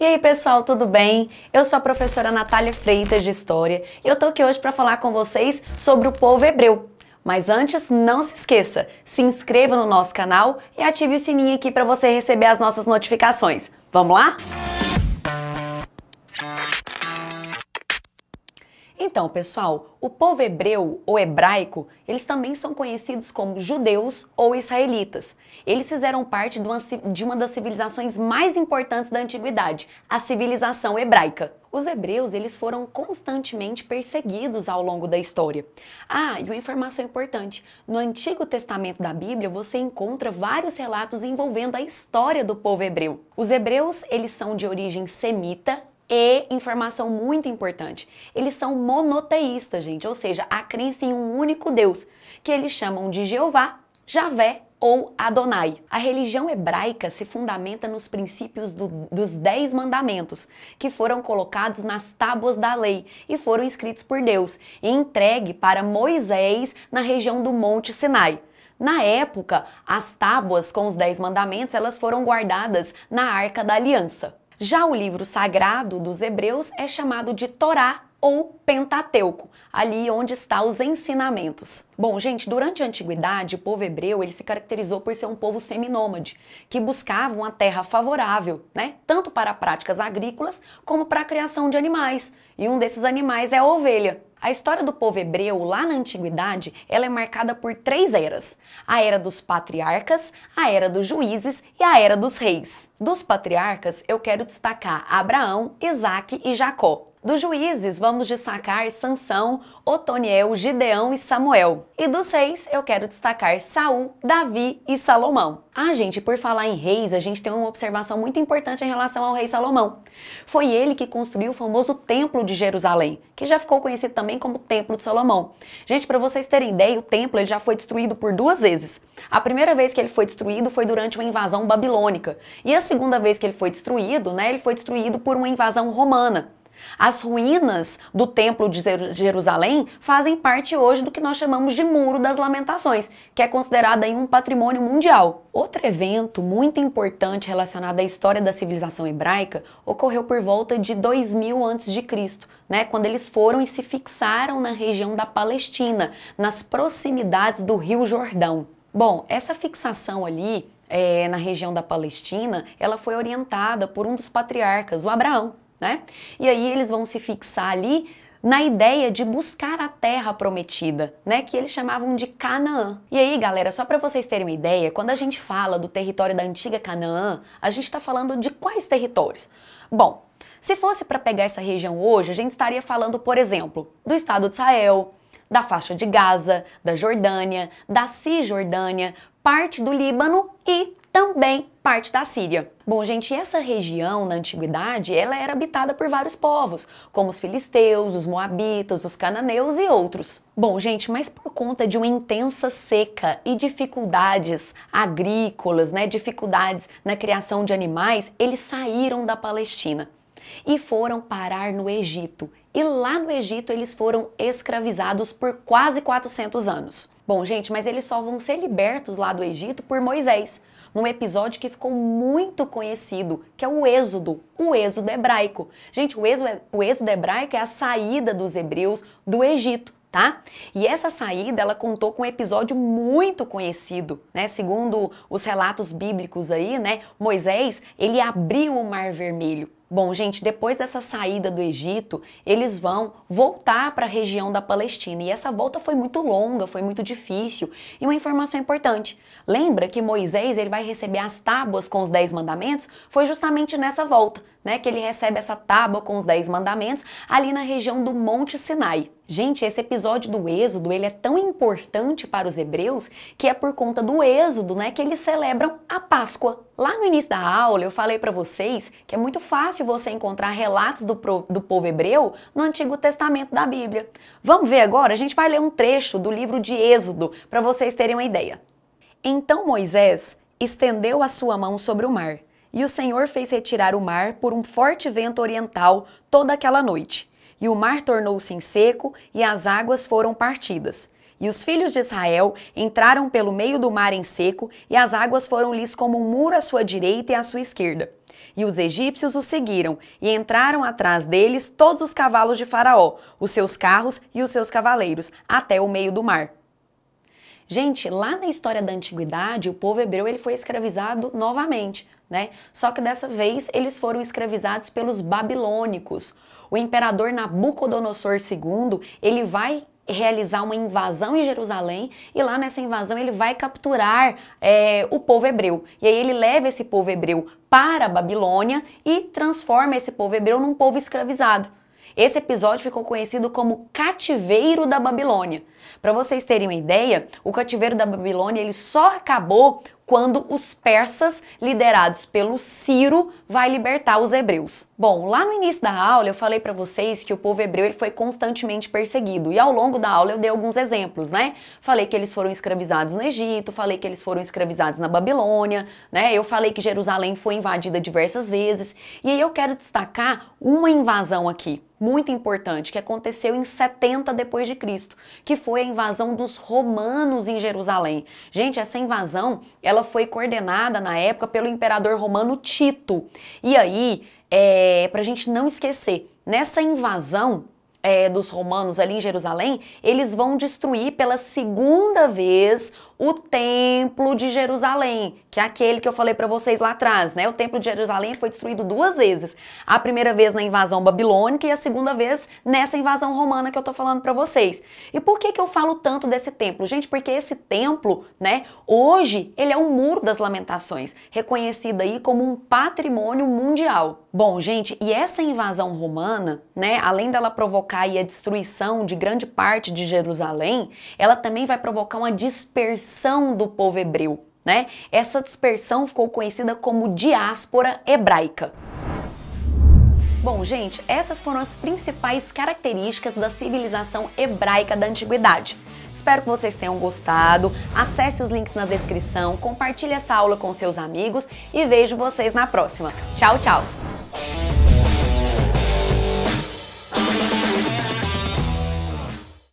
E aí, pessoal, tudo bem? Eu sou a professora Natália Freitas de História e eu tô aqui hoje para falar com vocês sobre o povo hebreu. Mas antes, não se esqueça, se inscreva no nosso canal e ative o sininho aqui para você receber as nossas notificações. Vamos lá? Música Então, pessoal, o povo hebreu ou hebraico, eles também são conhecidos como judeus ou israelitas. Eles fizeram parte de uma das civilizações mais importantes da antiguidade, a civilização hebraica. Os hebreus, eles foram constantemente perseguidos ao longo da história. Ah, e uma informação importante, no Antigo Testamento da Bíblia, você encontra vários relatos envolvendo a história do povo hebreu. Os hebreus, eles são de origem semita, e informação muito importante, eles são monoteístas, gente, ou seja, a crença em um único Deus, que eles chamam de Jeová, Javé ou Adonai. A religião hebraica se fundamenta nos princípios do, dos Dez Mandamentos, que foram colocados nas tábuas da lei e foram escritos por Deus e entregue para Moisés na região do Monte Sinai. Na época, as tábuas com os Dez Mandamentos elas foram guardadas na Arca da Aliança. Já o livro sagrado dos hebreus é chamado de Torá ou Pentateuco, ali onde está os ensinamentos. Bom, gente, durante a antiguidade, o povo hebreu, ele se caracterizou por ser um povo seminômade, que buscava uma terra favorável, né? Tanto para práticas agrícolas como para a criação de animais. E um desses animais é a ovelha. A história do povo hebreu lá na antiguidade, ela é marcada por três eras: a era dos patriarcas, a era dos juízes e a era dos reis. Dos patriarcas, eu quero destacar Abraão, Isaque e Jacó. Dos juízes, vamos destacar Sansão, Otoniel, Gideão e Samuel. E dos reis eu quero destacar Saul, Davi e Salomão. Ah, gente, por falar em reis, a gente tem uma observação muito importante em relação ao rei Salomão. Foi ele que construiu o famoso Templo de Jerusalém, que já ficou conhecido também como Templo de Salomão. Gente, para vocês terem ideia, o templo ele já foi destruído por duas vezes. A primeira vez que ele foi destruído foi durante uma invasão babilônica, e a segunda vez que ele foi destruído, né, ele foi destruído por uma invasão romana. As ruínas do Templo de Jerusalém fazem parte hoje do que nós chamamos de Muro das Lamentações, que é considerado aí um patrimônio mundial. Outro evento muito importante relacionado à história da civilização hebraica ocorreu por volta de 2000 a.C., né, quando eles foram e se fixaram na região da Palestina, nas proximidades do Rio Jordão. Bom, essa fixação ali é, na região da Palestina, ela foi orientada por um dos patriarcas, o Abraão né? E aí eles vão se fixar ali na ideia de buscar a terra prometida, né, que eles chamavam de Canaã. E aí, galera, só para vocês terem uma ideia, quando a gente fala do território da antiga Canaã, a gente está falando de quais territórios? Bom, se fosse para pegar essa região hoje, a gente estaria falando, por exemplo, do estado de Israel, da faixa de Gaza, da Jordânia, da Cisjordânia, parte do Líbano e também parte da Síria. Bom, gente, essa região na antiguidade, ela era habitada por vários povos, como os filisteus, os moabitas, os cananeus e outros. Bom, gente, mas por conta de uma intensa seca e dificuldades agrícolas, né, dificuldades na criação de animais, eles saíram da Palestina e foram parar no Egito e lá no Egito eles foram escravizados por quase 400 anos. Bom, gente, mas eles só vão ser libertos lá do Egito por Moisés, num episódio que ficou muito conhecido, que é o Êxodo, o Êxodo hebraico. Gente, o Êxodo, o êxodo hebraico é a saída dos hebreus do Egito. Tá? E essa saída ela contou com um episódio muito conhecido, né? Segundo os relatos bíblicos aí, né? Moisés ele abriu o Mar Vermelho Bom, gente, depois dessa saída do Egito, eles vão voltar para a região da Palestina. E essa volta foi muito longa, foi muito difícil. E uma informação importante: lembra que Moisés ele vai receber as tábuas com os dez mandamentos? Foi justamente nessa volta, né, que ele recebe essa tábua com os dez mandamentos ali na região do Monte Sinai. Gente, esse episódio do Êxodo, ele é tão importante para os hebreus que é por conta do Êxodo, né, que eles celebram a Páscoa. Lá no início da aula eu falei para vocês que é muito fácil fácil você encontrar relatos do, do povo hebreu no Antigo Testamento da Bíblia. Vamos ver agora? A gente vai ler um trecho do livro de Êxodo para vocês terem uma ideia. Então Moisés estendeu a sua mão sobre o mar, e o Senhor fez retirar o mar por um forte vento oriental toda aquela noite. E o mar tornou-se em seco, e as águas foram partidas. E os filhos de Israel entraram pelo meio do mar em seco, e as águas foram lhes como um muro à sua direita e à sua esquerda. E os egípcios o seguiram, e entraram atrás deles todos os cavalos de Faraó, os seus carros e os seus cavaleiros, até o meio do mar. Gente, lá na história da antiguidade, o povo hebreu ele foi escravizado novamente, né? Só que dessa vez eles foram escravizados pelos babilônicos. O imperador Nabucodonosor II, ele vai realizar uma invasão em Jerusalém e lá nessa invasão ele vai capturar é, o povo hebreu. E aí ele leva esse povo hebreu para a Babilônia e transforma esse povo hebreu num povo escravizado. Esse episódio ficou conhecido como Cativeiro da Babilônia. Para vocês terem uma ideia, o Cativeiro da Babilônia ele só acabou quando os persas, liderados pelo Ciro, vai libertar os hebreus. Bom, lá no início da aula eu falei para vocês que o povo hebreu ele foi constantemente perseguido e ao longo da aula eu dei alguns exemplos, né? Falei que eles foram escravizados no Egito, falei que eles foram escravizados na Babilônia, né? Eu falei que Jerusalém foi invadida diversas vezes. E aí eu quero destacar uma invasão aqui, muito importante que aconteceu em 70 depois de Cristo, que foi a invasão dos romanos em Jerusalém. Gente, essa invasão, ela ela foi coordenada na época pelo imperador romano Tito. E aí, é, para a gente não esquecer, nessa invasão é, dos romanos ali em Jerusalém, eles vão destruir pela segunda vez o Templo de Jerusalém, que é aquele que eu falei para vocês lá atrás, né? O Templo de Jerusalém foi destruído duas vezes. A primeira vez na invasão babilônica e a segunda vez nessa invasão romana que eu tô falando para vocês. E por que que eu falo tanto desse templo? Gente, porque esse templo, né, hoje ele é o um Muro das Lamentações, reconhecido aí como um patrimônio mundial. Bom, gente, e essa invasão romana, né, além dela provocar a destruição de grande parte de Jerusalém, ela também vai provocar uma dispersão dispersão do povo hebreu. Né? Essa dispersão ficou conhecida como diáspora hebraica. Bom, gente, essas foram as principais características da civilização hebraica da antiguidade. Espero que vocês tenham gostado. Acesse os links na descrição, compartilhe essa aula com seus amigos e vejo vocês na próxima. Tchau, tchau!